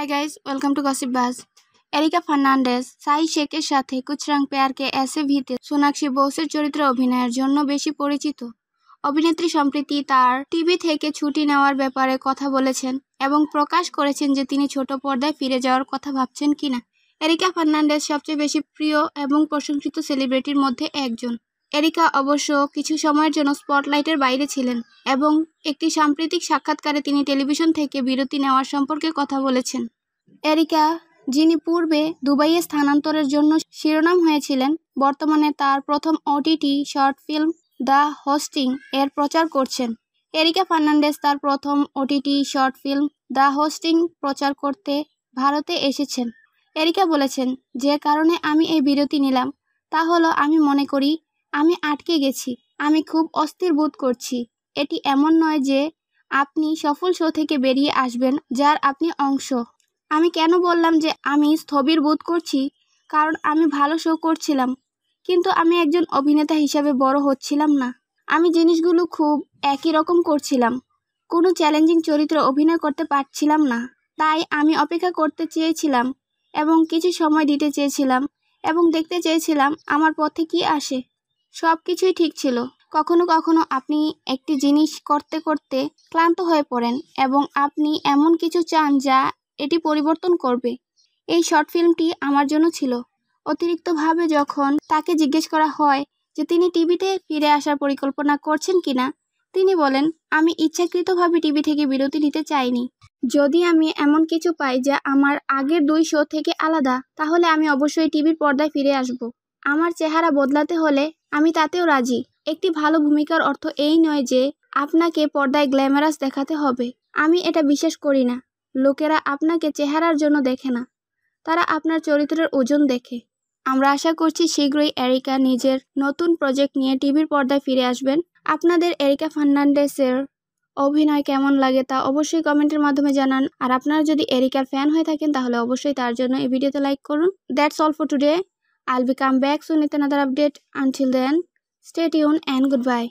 High guys welcome to gossip buzz Erica Fernandes Sai শেখের সাথে কুচরাং পেয়ারকে এসে ভিতে সোনাক্ষী বোসের চরিত্রে অভিনয়ের জন্য বেশি পরিচিত অভিনেত্রী সম্প্রীতি তার টিভি থেকে ছুটি নেওয়ার ব্যাপারে কথা বলেছেন এবং প্রকাশ করেছেন যে তিনি ছোট পর্দায় ফিরে যাওয়ার কথা ভাবছেন কিনা এরিকা ফার্নান্ডেস সবচেয়ে বেশি প্রিয় এবং প্রশংসিত সেলিব্রিটির মধ্যে একজন এরিকা অবশ্য কিছু সময়ের জন্য স্পটলাইটের বাইরে ছিলেন এবং একটি সাম্প্রতিক সাক্ষাৎকারে তিনি টেলিভিশন থেকে বিরতি নেওয়ার সম্পর্কে কথা বলেছেন এরিকা যিনি পূর্বে দুবাইয়ে স্থানান্তরের জন্য শিরোনাম হয়েছিলেন বর্তমানে তার প্রথম OTT short film the hosting এর প্রচার করছেন এরিকা ফার্নান্ডেস তার প্রথম OTT short film the hosting প্রচার করতে ভারতে এসেছেন এরিকা বলেছেন যে কারণে আমি এই বিরতি নিলাম তা হলো আমি মনে করি আমি আটকে গেছি আমি খুব অস্থির বোধ করছি এটি এমন নয় যে আপনি সফল শো থেকে বেরিয়ে আসবেন যার আপনি অংশ আমি কেন বললাম যে আমি স্থবির বোধ করছি কারণ আমি ভালো শো করছিলাম কিন্তু আমি একজন অভিনেতা হিসাবে বড় হচ্ছিলাম না আমি জিনিসগুলো খুব একই রকম করছিলাম কোনো চ্যালেঞ্জিং চরিত্র অভিনয় করতে পারছিলাম না তাই আমি অপেক্ষা করতে চেয়েছিলাম এবং কিছু সময় দিতে চেয়েছিলাম এবং দেখতে চেয়েছিলাম আমার পথে কি আসে সব কিছুই ঠিক ছিল কখনো কখনো আপনি একটি জিনিস করতে করতে ক্লান্ত হয়ে পড়েন এবং আপনি এমন কিছু চান যা এটি পরিবর্তন করবে এই শর্ট ফিল্মটি আমার জন্য ছিল অতিরিক্তভাবে যখন তাকে জিজ্ঞেস করা হয় যে তিনি টিভিতে ফিরে আসার পরিকল্পনা করছেন কিনা তিনি বলেন আমি ইচ্ছাকৃতভাবে টিভি থেকে বিরতি নিতে চাইনি যদি আমি এমন কিছু পাই যা আমার আগের দুই শো থেকে আলাদা তাহলে আমি অবশ্যই টিভির পর্দায় ফিরে আসব আমার চেহারা বদলাতে হলে আমি তাতেও রাজি একটি ভালো ভূমিকার অর্থ এই নয় যে আপনাকে পর্দায় গ্ল্যামারাস দেখাতে হবে আমি এটা বিশ্বাস করি না লোকেরা আপনাকে চেহারার জন্য দেখে না তারা আপনার চরিত্রের ওজন দেখে আমরা আশা করছি শীঘ্রই এরিকা নিজের নতুন প্রজেক্ট নিয়ে টিভির পর্দায় ফিরে আসবেন আপনাদের এরিকা ফার্নান্ডেসের অভিনয় কেমন লাগে তা অবশ্যই কমেন্টের মাধ্যমে জানান আর আপনারা যদি এরিকার ফ্যান হয়ে থাকেন তাহলে অবশ্যই তার জন্য এই ভিডিওতে লাইক করুন that's all for today I'll be come back soon with another update. Until then, stay tuned and goodbye.